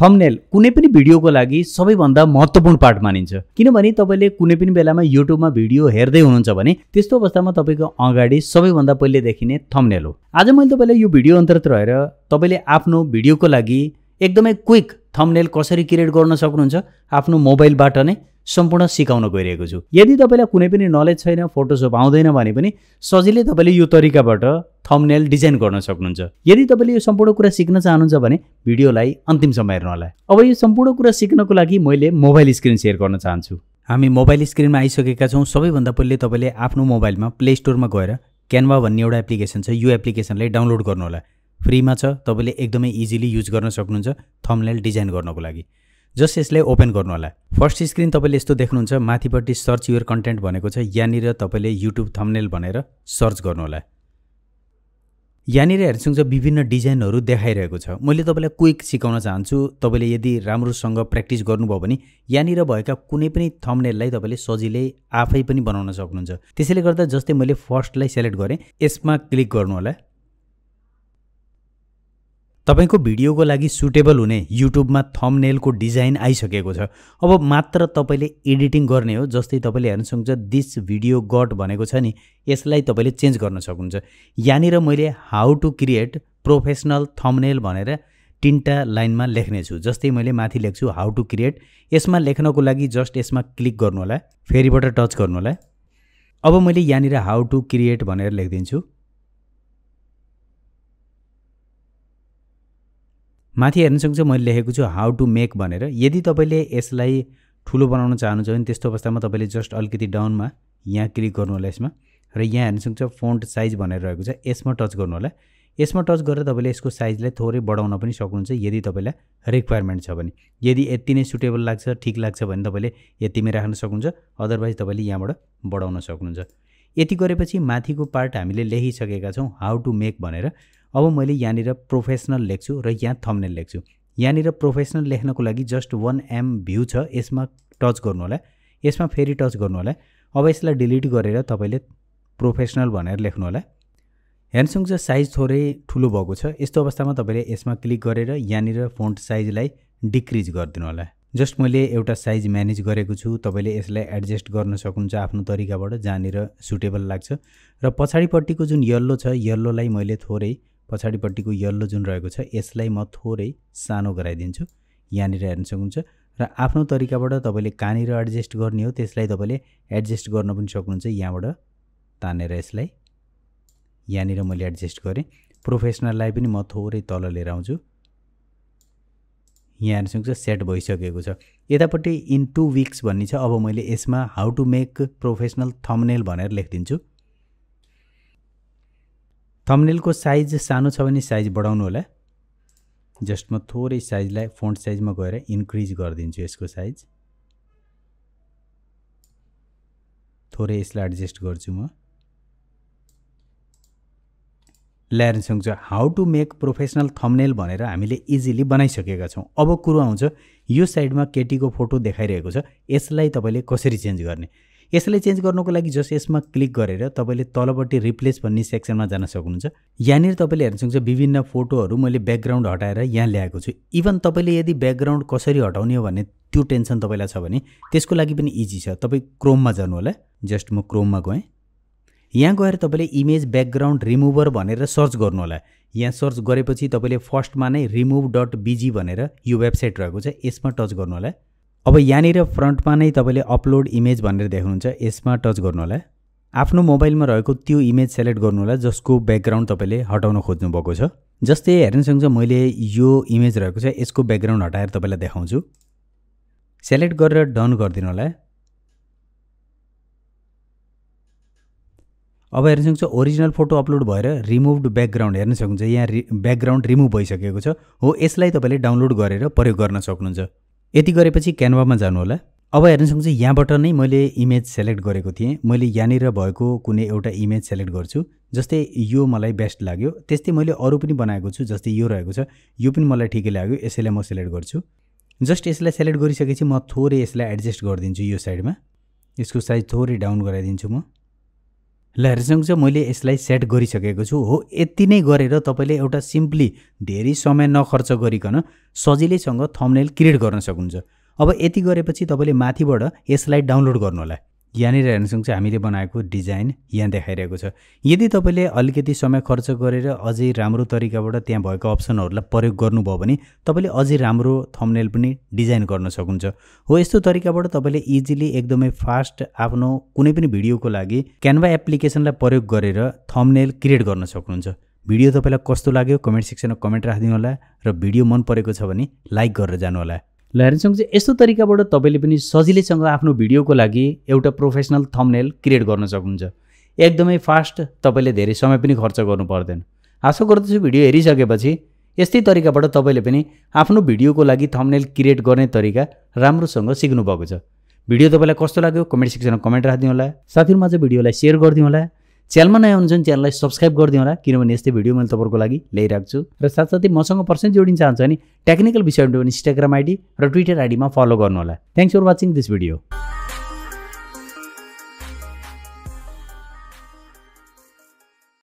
thumbnail कुनै पनि भिडियोको लागि सबैभन्दा महत्त्वपूर्ण पार्ट मानिन्छ किनभने तपाईँले कुनै पनि बेलामा युट्युबमा भिडियो हेर्दै हुनुहुन्छ भने त्यस्तो अवस्थामा तपाईँको अगाडि सबैभन्दा पहिले देखिने थम्नेल हो आज मैले तपाईँलाई यो भिडियो अन्तर्गत रहेर तपाईँले आफ्नो भिडियोको लागि एकदमै क्विक थम्नेल कसरी क्रिएट गर्न सक्नुहुन्छ आफ्नो मोबाइलबाट नै सम्पूर्ण सिकाउन गइरहेको छु यदि तपाईँलाई कुनै पनि नलेज छैन फोटोसप आउँदैन भने पनि सजिलै तपाईँले यो तरिकाबाट थम्नेल डिजाइन गर्न सक्नुहुन्छ यदि तपाईँले यो सम्पूर्ण कुरा सिक्न चाहनुहुन्छ भने भिडियोलाई अन्तिमसम्म हेर्नुहोला अब यो सम्पूर्ण कुरा सिक्नको लागि मैले मोबाइल स्क्रिन सेयर गर्न चाहन्छु हामी मोबाइल स्क्रिनमा आइसकेका छौँ सबैभन्दा पहिले तपाईँले आफ्नो मोबाइलमा प्ले स्टोरमा गएर क्यानभा भन्ने एउटा एप्लिकेसन छ यो एप्लिकेसनलाई डाउनलोड गर्नुहोला फ्रीमा छ तपाईँले एकदमै इजिली युज गर्न सक्नुहुन्छ थम्नेल डिजाइन गर्नको लागि जस्ट यसलाई ओपन गर्नुहोला फर्स्ट स्क्रिन तपाईँले यस्तो देख्नुहुन्छ माथिपट्टि सर्च युर कन्टेन्ट भनेको छ यहाँनिर तपाईँले युट्युब थम्नेल भनेर सर्च गर्नुहोला यहाँनिर हेर्छुङ्ज विभिन्न डिजाइनहरू देखाइरहेको छ मैले तपाईँलाई क्विक सिकाउन चाहन्छु तपाईँले यदि राम्रोसँग प्र्याक्टिस गर्नुभयो भने यहाँनिर भएका कुनै पनि थम्नेललाई तपाईँले सजिलै आफै पनि बनाउन सक्नुहुन्छ त्यसैले गर्दा जस्तै मैले फर्स्टलाई सेलेक्ट गरेँ यसमा क्लिक गर्नु होला तपाईँको भिडियोको लागि सुटेबल हुने युट्युबमा थम्नेलको डिजाइन आइसकेको छ अब मात्र तपाईँले एडिटिङ गर्ने हो जस्तै तपाईँले हेर्न सक्नुहुन्छ दिस भिडियो गट भनेको छ नि यसलाई तपाईँले चेन्ज गर्न सक्नुहुन्छ यहाँनिर मैले how to create professional thumbnail भनेर तिनवटा लाइनमा लेख्नेछु जस्तै मैले माथि लेख्छु हाउ टु क्रिएट यसमा लेख्नको लागि जस्ट यसमा क्लिक गर्नु होला फेरिबाट टच गर्नु होला अब मैले यहाँनिर हाउ टु क्रिएट भनेर लेखिदिन्छु माथि हेर्न सक्छु मैले लेखेको छु हाउ टु मेक भनेर यदि तपाईँले यसलाई ठुलो बनाउन चाहनुहुन्छ भने त्यस्तो अवस्थामा तपाईँले जस्ट अलिकति डाउनमा यहाँ क्लिक गर्नु होला यसमा र यहाँ हेर्न सक्छ फोन्ट साइज भनेर रहेको छ यसमा टच गर्नु होला यसमा टच गरेर तपाईँले यसको साइजलाई थोरै बढाउन पनि सक्नुहुन्छ यदि तपाईँलाई रिक्वायरमेन्ट छ भने यदि यति नै सुटेबल लाग्छ ठिक लाग्छ भने तपाईँले यतिमै राख्न सक्नुहुन्छ अदरवाइज तपाईँले यहाँबाट बढाउन सक्नुहुन्छ यति गरेपछि माथिको पार्ट हामीले लेखिसकेका छौँ हाउ टु मेक भनेर अब मैले यहाँनिर प्रोफेसनल लेख्छु र यहाँ थम्नेल लेख्छु यहाँनिर प्रोफेसनल लेख्नको लागि जस्ट वान एम भ्यू छ यसमा टच गर्नु होला यसमा फेरि टच गर्नु होला अब यसलाई डिलिट गरेर तपाईँले प्रोफेसनल भनेर लेख्नु होला ह्यान्डसुङ चाहिँ साइज थोरै ठुलो भएको छ यस्तो अवस्थामा तपाईँले यसमा क्लिक गरेर यहाँनिर फोन्ट साइजलाई डिक्रिज गरिदिनु होला जस्ट मैले एउटा साइज म्यानेज गरेको छु तपाईँले यसलाई एडजस्ट गर्न सक्नुहुन्छ आफ्नो तरिकाबाट जहाँनिर सुटेबल लाग्छ र पछाडिपट्टिको जुन यल्लो छ यल्लोलाई मैले थोरै पछाडिपट्टिको यल्लो जुन रहेको छ यसलाई म थोरै सानो गराइदिन्छु यहाँनिर हेर्न सक्नुहुन्छ र आफ्नो तरिकाबाट तपाईँले कहाँनिर एडजस्ट गर्ने हो त्यसलाई तपाईँले एडजस्ट गर्न पनि सक्नुहुन्छ यहाँबाट तानेर यसलाई यहाँनिर मैले एडजस्ट गरेँ प्रोफेसनललाई पनि म थोरै तल लिएर आउँछु यहाँहरूसँग चाहिँ सेट भइसकेको छ यतापट्टि इन टु विक्स भन्ने छ अब मैले यसमा how to make professional thumbnail भनेर लेखिदिन्छु थम्नेलको साइज सानो छ भने साइज बढाउनु होला जस्ट म थोरै साइजलाई फोन्ट साइजमा गएर इन्क्रिज गरिदिन्छु यसको साइज थोरै यसलाई एडजस्ट गर्छु म ल्यारन सङ्ग how to make professional thumbnail भनेर हामीले इजिली बनाइसकेका छौँ अब कुरो आउँछ यो साइडमा केटीको फोटो देखाइरहेको छ यसलाई तपाईँले कसरी चेन्ज गर्ने यसलाई चेन्ज गर्नुको लागि जस यसमा क्लिक गरेर तपाईँले तलपट्टि रिप्लेस भन्ने सेक्सनमा जान सक्नुहुन्छ यहाँनिर तपाईँले हेर्नुहुन्छ विभिन्न फोटोहरू मैले ब्याकग्राउन्ड हटाएर यहाँ ल्याएको छु इभन तपाईँले यदि ब्याकग्राउन्ड कसरी हटाउने हो भने त्यो टेन्सन तपाईँलाई छ भने त्यसको लागि पनि इजी छ तपाईँ क्रोममा जानु होला जस्ट म क्रोममा गएँ यहाँ गएर तपाईँले इमेज ब्याकग्राउन्ड रिमुभर भनेर सर्च गर्नु होला यहाँ सर्च गरेपछि तपाईँले फर्स्टमा नै रिमुभ डट बिजी भनेर यो वेबसाइट रहेको छ यसमा टच गर्नु होला अब यहाँनिर फ्रन्टमा नै तपाईँले अपलोड इमेज भनेर देख्नुहुन्छ यसमा टच गर्नु होला आफ्नो मोबाइलमा रहेको त्यो इमेज सेलेक्ट गर्नु होला जसको ब्याकग्राउन्ड तपाईँले हटाउन खोज्नुभएको छ जस्तै हेर्न सक्छ मैले यो इमेज रहेको छ यसको ब्याकग्राउन्ड हटाएर तपाईँलाई देखाउँछु सेलेक्ट गरेर डन गरिदिनु होला अब हेर्न सक्छ ओरिजिनल फोटो अपलोड भएर रिमुभड ब्याकग्राउन्ड हेर्न सक्नुहुन्छ यहाँ रि ब्याकग्राउन्ड रिमुभ भइसकेको छ हो यसलाई तपाईँले डाउनलोड गरेर प्रयोग गर्न सक्नुहुन्छ यति गरेपछि क्यानभामा जानु होला अब हेर्न सक्नुहुन्छ यहाँबाट नै मैले इमेज सेलेक्ट गरेको थिएँ मैले यहाँनिर भएको कुनै एउटा इमेज सेलेक्ट गर्छु जस्तै यो मलाई बेस्ट लाग्यो त्यस्तै मैले अरू पनि बनाएको छु जस्तै यो रहेको छ यो पनि मलाई ठिकै लाग्यो यसैलाई म सेलेक्ट गर्छु जस्ट यसलाई सेलेक्ट गरिसकेपछि म थोरै यसलाई एडजस्ट गरिदिन्छु यो साइडमा यसको साइज थोरै डाउन गराइदिन्छु म ल चाहिँ मैले यसलाई सेट गरिसकेको छु हो यति नै गरेर तपाईँले एउटा सिम्पली धेरै समय नखर्च गरिकन सजिलैसँग थम्नेल क्रिएट गर्न सक्नुहुन्छ अब यति गरेपछि तपाईँले माथिबाट यसलाई डाउनलोड गर्नुहोला यहाँनिर हेर्न चाहिँ हामीले बनाएको डिजाइन यहाँ देखाइरहेको छ यदि तपाईँले अलिकति समय खर्च गरेर अझै राम्रो तरिकाबाट त्यहाँ भएको अप्सनहरूलाई प्रयोग गर्नुभयो भने तपाईँले अझै राम्रो थम्नेल पनि डिजाइन गर्न सक्नुहुन्छ हो यस्तो तरिकाबाट तपाईँले इजिली एकदमै फास्ट आफ्नो कुनै पनि भिडियोको लागि क्यानभा एप्लिकेसनलाई प्रयोग गरेर थम्नेल क्रिएट गर्न सक्नुहुन्छ भिडियो तपाईँलाई कस्तो लाग्यो कमेन्ट सेक्सनमा कमेन्ट राखिदिनु होला र भिडियो मन परेको छ भने लाइक गरेर जानुहोला ल हेर्नुसँग चाहिँ यस्तो तरिकाबाट तपाईँले पनि सजिलैसँग आफ्नो भिडियोको लागि एउटा प्रोफेसनल थम्नेल क्रिएट गर्न सक्नुहुन्छ एकदमै फास्ट तपाईँले धेरै समय पनि खर्च गर्नु पर्दैन आशा गर्दछु भिडियो हेरिसकेपछि यस्तै तरिकाबाट तपाईँले पनि आफ्नो भिडियोको लागि थम्नेल क्रिएट गर्ने तरिका राम्रोसँग सिक्नुभएको छ भिडियो तपाईँलाई कस्तो लाग्यो कमेन्ट सेक्सनमा कमेन्ट राखिदिनु होला साथीहरूमा चाहिँ भिडियोलाई सेयर गरिदिनु होला च्यानलमा नयाँ हुनुहुन्छ भने च्यानललाई सब्सक्राइब गरिदिउँ होला किनभने यस्तै भिडियो मैले तपाईँको लागि ल्याइरहेको छु र साथसाथै मसँग पर्सेन्ट जोडिन चाहन्छु भने टेक्निकल विषय पनि इन्स्टाग्राम आइडी र ट्विटर आइडीमा फलो गर्नुहोला thanks for watching this video